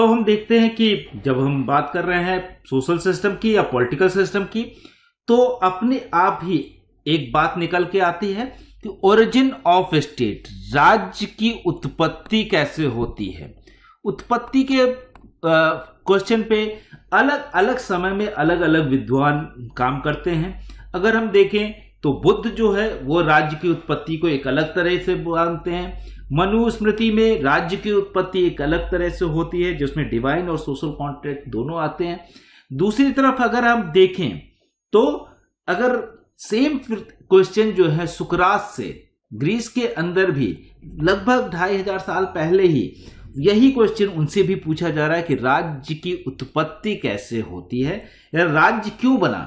तो हम देखते हैं कि जब हम बात कर रहे हैं सोशल सिस्टम की या पॉलिटिकल सिस्टम की तो अपने आप ही एक बात निकल के आती है कि ओरिजिन ऑफ स्टेट राज्य की उत्पत्ति कैसे होती है उत्पत्ति के क्वेश्चन पे अलग अलग समय में अलग अलग विद्वान काम करते हैं अगर हम देखें तो बुद्ध जो है वो राज्य की उत्पत्ति को एक अलग तरह से मानते हैं मनुस्मृति में राज्य की उत्पत्ति एक अलग तरह से होती है जिसमें डिवाइन और सोशल कॉन्ट्रैक्ट दोनों आते हैं दूसरी तरफ अगर हम देखें तो अगर सेम क्वेश्चन जो है सुकरात से ग्रीस के अंदर भी लगभग ढाई हजार साल पहले ही यही क्वेश्चन उनसे भी पूछा जा रहा है कि राज्य की उत्पत्ति कैसे होती है या राज्य क्यों बना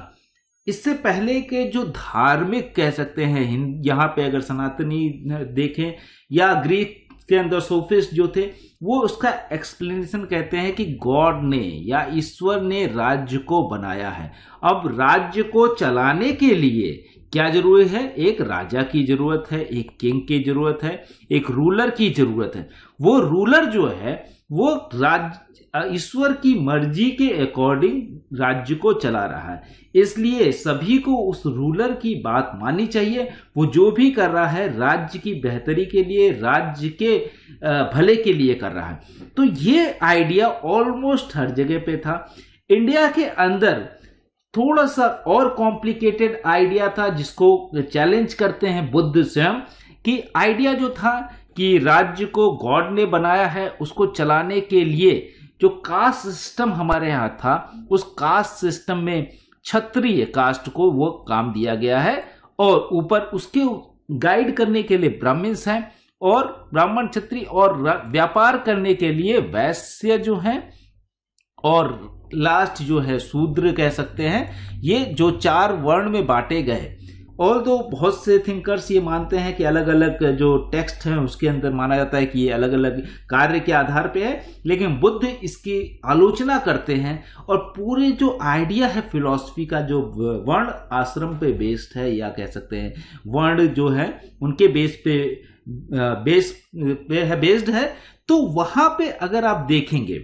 इससे पहले के जो धार्मिक कह सकते हैं यहाँ पे अगर सनातनी देखें या ग्रीक के अंदर सोफिस्ट जो थे वो उसका एक्सप्लेनेशन कहते हैं कि गॉड ने या ईश्वर ने राज्य को बनाया है अब राज्य को चलाने के लिए क्या जरूरी है एक राजा की जरूरत है एक किंग की जरूरत है एक रूलर की जरूरत है वो रूलर जो है वो राज्य ईश्वर की मर्जी के अकॉर्डिंग राज्य को चला रहा है इसलिए सभी को उस रूलर की बात माननी चाहिए वो जो भी कर रहा है राज्य की बेहतरी के लिए राज्य के भले के लिए कर रहा है तो ये आइडिया ऑलमोस्ट हर जगह पे था इंडिया के अंदर थोड़ा सा और कॉम्प्लिकेटेड आइडिया था जिसको चैलेंज करते हैं बुद्ध स्वयं कि आइडिया जो था कि राज्य को गॉड ने बनाया है उसको चलाने के लिए जो कास्ट सिस्टम हमारे यहाँ था उस कास्ट सिस्टम में क्षत्रिय कास्ट को वो काम दिया गया है और ऊपर उसके गाइड करने के लिए ब्राह्मण्स हैं और ब्राह्मण क्षत्रिय और व्यापार करने के लिए वैश्य जो हैं और लास्ट जो है शूद्र कह सकते हैं ये जो चार वर्ण में बांटे गए और दो बहुत से थिंकर्स ये मानते हैं कि अलग अलग जो टेक्स्ट हैं उसके अंदर माना जाता है कि ये अलग अलग कार्य के आधार पे है लेकिन बुद्ध इसकी आलोचना करते हैं और पूरे जो आइडिया है फिलॉसफी का जो वर्ण आश्रम पे बेस्ड है या कह सकते हैं वर्ण जो है उनके बेस पे बेस पे है बेस्ड है तो वहां पे अगर आप देखेंगे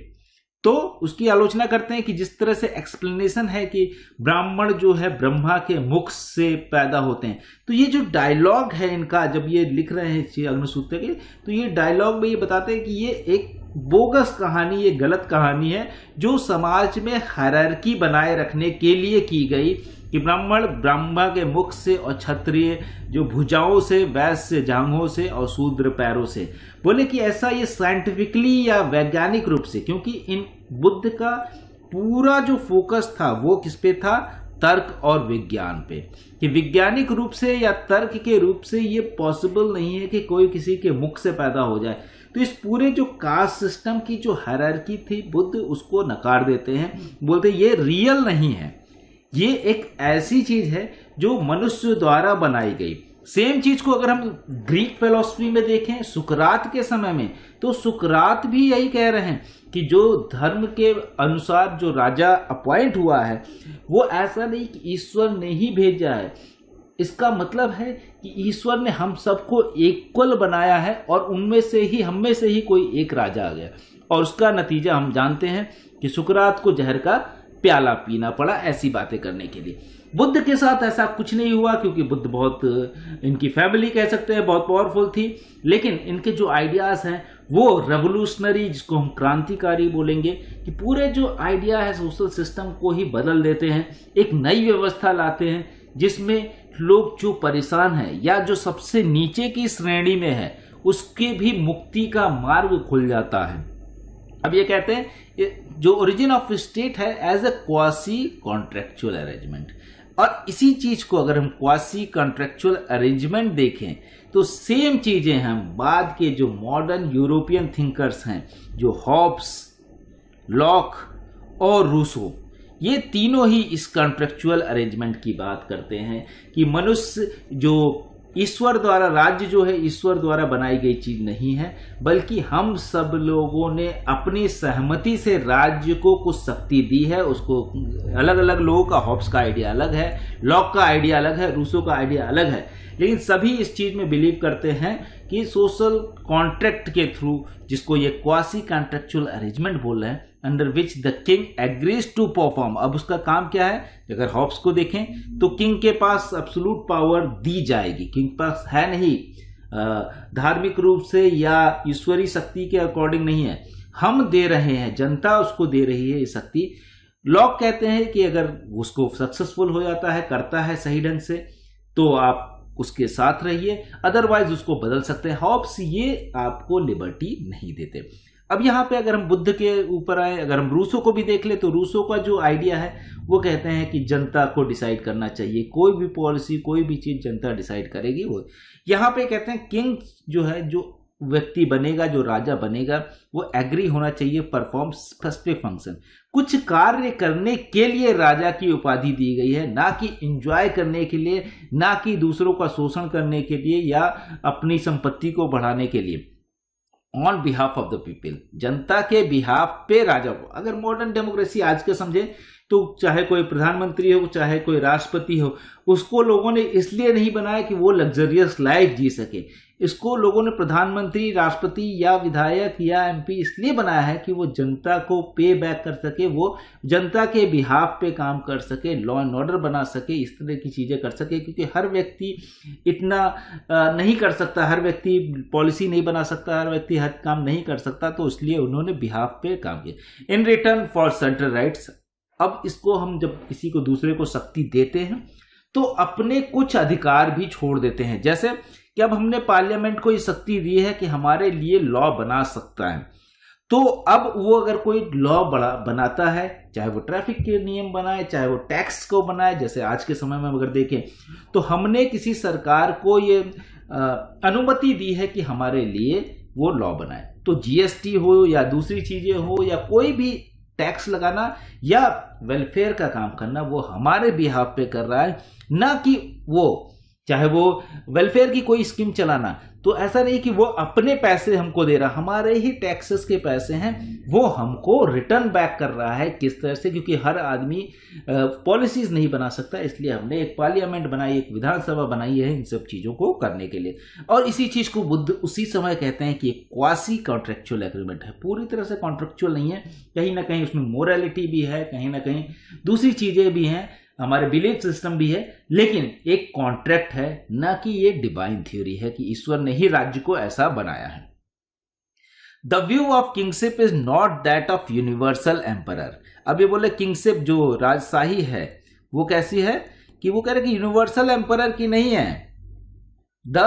तो उसकी आलोचना करते हैं कि जिस तरह से एक्सप्लेनेशन है कि ब्राह्मण जो है ब्रह्मा के मुख से पैदा होते हैं तो ये जो डायलॉग है इनका जब ये लिख रहे हैं अग्नि सूत्र के तो ये डायलॉग में ये बताते हैं कि ये एक बोगस कहानी ये गलत कहानी है जो समाज में हरकी बनाए रखने के लिए की गई कि ब्राह्मण ब्राह्मण के मुख से और क्षत्रिय जो भुजाओं से वैश्य से जांघों से और शूद्र पैरों से बोले कि ऐसा ये साइंटिफिकली या वैज्ञानिक रूप से क्योंकि इन बुद्ध का पूरा जो फोकस था वो किस पे था तर्क और विज्ञान पे कि वैज्ञानिक रूप से या तर्क के रूप से ये पॉसिबल नहीं है कि कोई किसी के मुख से पैदा हो जाए तो इस पूरे जो कास्ट सिस्टम की जो हरारकी थी बुद्ध उसको नकार देते हैं बोलते ये रियल नहीं है ये एक ऐसी चीज है जो मनुष्य द्वारा बनाई गई सेम चीज को अगर हम ग्रीक फिलोसफी में देखें सुकरात के समय में तो सुकरात भी यही कह रहे हैं कि जो धर्म के अनुसार जो राजा अपॉइंट हुआ है वो ऐसा नहीं कि ईश्वर ने ही भेजा है इसका मतलब है कि ईश्वर ने हम सबको इक्वल बनाया है और उनमें से ही हम में से ही कोई एक राजा आ गया और उसका नतीजा हम जानते हैं कि सुकरात को जहर का प्याला पीना पड़ा ऐसी बातें करने के लिए बुद्ध के साथ ऐसा कुछ नहीं हुआ क्योंकि बुद्ध बहुत इनकी फैमिली कह सकते हैं बहुत पावरफुल थी लेकिन इनके जो आइडियाज़ हैं वो रेवोल्यूशनरी जिसको हम क्रांतिकारी बोलेंगे कि पूरे जो आइडिया है सोशल सिस्टम को ही बदल देते हैं एक नई व्यवस्था लाते हैं जिसमें लोग जो परेशान हैं या जो सबसे नीचे की श्रेणी में है उसके भी मुक्ति का मार्ग खुल जाता है अब ये कहते हैं जो ओरिजिन ऑफ स्टेट है as a quasi contractual arrangement और इसी चीज को अगर हम क्वासी कॉन्ट्रेक्चुअल अरेंजमेंट देखें तो सेम चीजें हम बाद के जो मॉडर्न यूरोपियन थिंकर्स हैं जो हॉब्स लॉक और रूसो ये तीनों ही इस कॉन्ट्रेक्चुअल अरेंजमेंट की बात करते हैं कि मनुष्य जो ईश्वर द्वारा राज्य जो है ईश्वर द्वारा बनाई गई चीज नहीं है बल्कि हम सब लोगों ने अपनी सहमति से राज्य को कुछ शक्ति दी है उसको अलग अलग लोगों का हॉब्स का आइडिया अलग है लॉक का आइडिया अलग है रूसो का आइडिया अलग है लेकिन सभी इस चीज में बिलीव करते हैं कि सोशल कॉन्ट्रैक्ट के थ्रू जिसको ये क्वासी कॉन्ट्रेक्चुअल अरेंजमेंट बोल रहे हैं under which the king agrees to perform अब उसका काम क्या है अगर हॉब्स को देखें तो किंग के पास अब्सोलूट पावर दी जाएगी किंग पास है नहीं धार्मिक रूप से या ईश्वरीय शक्ति के अकॉर्डिंग नहीं है हम दे रहे हैं जनता उसको दे रही है ये शक्ति लॉक कहते हैं कि अगर उसको सक्सेसफुल हो जाता है करता है सही ढंग से तो आप उसके साथ रहिए अदरवाइज उसको बदल सकते हैं हॉब्स ये आपको लिबर्टी नहीं देते अब यहाँ पे अगर हम बुद्ध के ऊपर आए अगर हम रूसो को भी देख ले तो रूसो का जो आइडिया है वो कहते हैं कि जनता को डिसाइड करना चाहिए कोई भी पॉलिसी कोई भी चीज़ जनता डिसाइड करेगी वो यहाँ पे कहते हैं किंग जो है जो व्यक्ति बनेगा जो राजा बनेगा वो एग्री होना चाहिए परफॉर्म स्पेसिफिक फंक्शन कुछ कार्य करने के लिए राजा की उपाधि दी गई है ना कि इंजॉय करने के लिए ना कि दूसरों का शोषण करने के लिए या अपनी संपत्ति को बढ़ाने के लिए on behalf of the people जनता के बिहाफ पे राजा को अगर मॉडर्न डेमोक्रेसी आज के समझे तो चाहे कोई प्रधानमंत्री हो चाहे कोई राष्ट्रपति हो उसको लोगों ने इसलिए नहीं बनाया कि वो लग्जरियस लाइफ जी सके इसको लोगों ने प्रधानमंत्री राष्ट्रपति या विधायक या एमपी इसलिए बनाया है कि वो जनता को पे बैक कर सके वो जनता के बिहाफ पे काम कर सके लॉ एंड ऑर्डर बना सके इस तरह की चीज़ें कर सके क्योंकि हर व्यक्ति इतना नहीं कर सकता हर व्यक्ति पॉलिसी नहीं बना सकता हर व्यक्ति हर काम नहीं कर सकता तो इसलिए उन्होंने बिहाफ पे काम किया in return for central rights अब इसको हम जब किसी को दूसरे को शक्ति देते हैं तो अपने कुछ अधिकार भी छोड़ देते हैं जैसे कि अब हमने पार्लियामेंट को ये शक्ति दी है कि हमारे लिए लॉ बना सकता है तो अब वो अगर कोई लॉ बड़ा बनाता है चाहे वो ट्रैफिक के नियम बनाए चाहे वो टैक्स को बनाए जैसे आज के समय में अगर देखें तो हमने किसी सरकार को ये अनुमति दी है कि हमारे लिए वो लॉ बनाए तो जीएसटी हो या दूसरी चीजें हो या कोई भी टैक्स लगाना या वेलफेयर का काम करना वो हमारे बिहाफ पे कर रहा है ना कि वो चाहे वो वेलफेयर की कोई स्कीम चलाना तो ऐसा नहीं कि वो अपने पैसे हमको दे रहा हमारे ही टैक्सेस के पैसे हैं वो हमको रिटर्न बैक कर रहा है किस तरह से क्योंकि हर आदमी पॉलिसीज नहीं बना सकता इसलिए हमने एक पार्लियामेंट बनाई एक विधानसभा बनाई है इन सब चीज़ों को करने के लिए और इसी चीज़ को बुद्ध उसी समय कहते हैं कि एक क्वासी कॉन्ट्रेक्चुअल एग्रीमेंट है पूरी तरह से कॉन्ट्रेक्चुअल नहीं है कहीं ना कहीं उसमें मोरलिटी भी है कहीं ना कहीं दूसरी चीज़ें भी हैं हमारे बिलीफ सिस्टम भी है लेकिन एक कॉन्ट्रैक्ट है ना कि ये डिवाइन थ्योरी है कि ईश्वर ने ही राज्य को ऐसा बनाया है the view of kingship is not that of universal emperor अब ये बोले किंगशिप जो राजशाही है वो कैसी है कि वो कह रहे कि यूनिवर्सल एम्पर की नहीं है the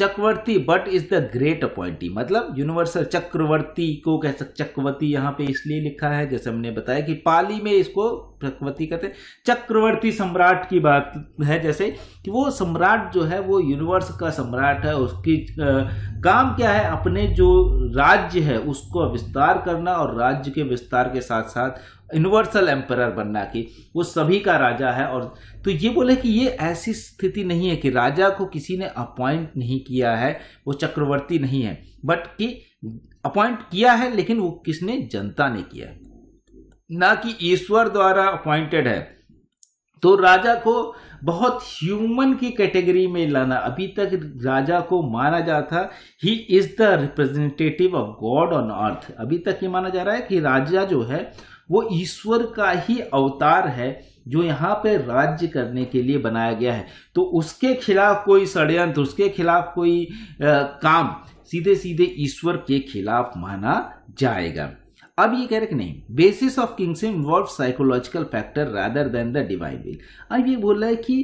chakravarti but is the great appointee मतलब यूनिवर्सल चक्रवर्ती को कह सकते चक्रवर्ती यहां पे इसलिए लिखा है जैसे हमने बताया कि पाली में इसको चक्रवर्ती कहते हैं चक्रवर्ती सम्राट की बात है जैसे कि वो सम्राट जो है वो यूनिवर्स का सम्राट है उसकी काम क्या है अपने जो राज्य है उसको विस्तार करना और राज्य के विस्तार के साथ साथ यूनिवर्सल एम्पायर बनना कि वो सभी का राजा है और तो ये बोले कि ये ऐसी स्थिति नहीं है कि राजा को किसी ने अपॉइंट नहीं किया है वो चक्रवर्ती नहीं है बट कि अपॉइंट किया है लेकिन वो किसने जनता ने किया ना कि ईश्वर द्वारा अपॉइंटेड है तो राजा को बहुत ह्यूमन की कैटेगरी में लाना अभी तक राजा को माना जाता था he is the representative of God on earth अभी तक ये माना जा रहा है कि राजा जो है वो ईश्वर का ही अवतार है जो यहाँ पे राज्य करने के लिए बनाया गया है तो उसके खिलाफ कोई षड्यंत्र उसके खिलाफ कोई आ, काम सीधे सीधे ईश्वर के खिलाफ माना जाएगा अब ये कह रहे कि नहीं basis of kings involve psychological factor rather than the divine will अब ये बोल रहा है कि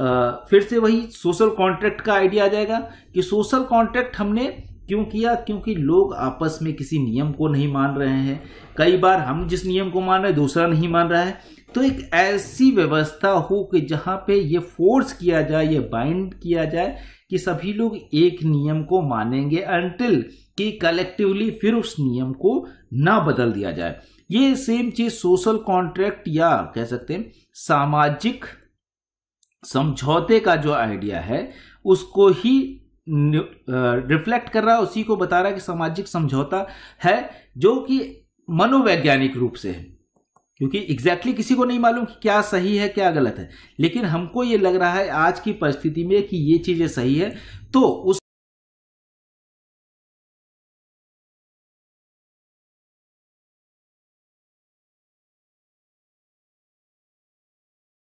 आ, फिर से वही सोशल कॉन्ट्रैक्ट का आइडिया आ जाएगा कि सोशल कॉन्ट्रैक्ट हमने क्यों किया क्योंकि लोग आपस में किसी नियम को नहीं मान रहे हैं कई बार हम जिस नियम को मान रहे हैं दूसरा नहीं मान रहा है तो एक ऐसी व्यवस्था हो कि जहाँ पे ये फोर्स किया जाए ये बाइंड किया जाए कि सभी लोग एक नियम को मानेंगे अनटिल कि कलेक्टिवली फिर उस नियम को ना बदल दिया जाए ये सेम चीज सोशल कॉन्ट्रैक्ट या कह सकते हैं सामाजिक समझौते का जो आइडिया है उसको ही रिफ्लेक्ट कर रहा है उसी को बता रहा है कि सामाजिक समझौता है जो कि मनोवैज्ञानिक रूप से है क्योंकि एग्जैक्टली exactly किसी को नहीं मालूम कि क्या सही है क्या गलत है लेकिन हमको ये लग रहा है आज की परिस्थिति में कि ये चीज़ें सही है तो उस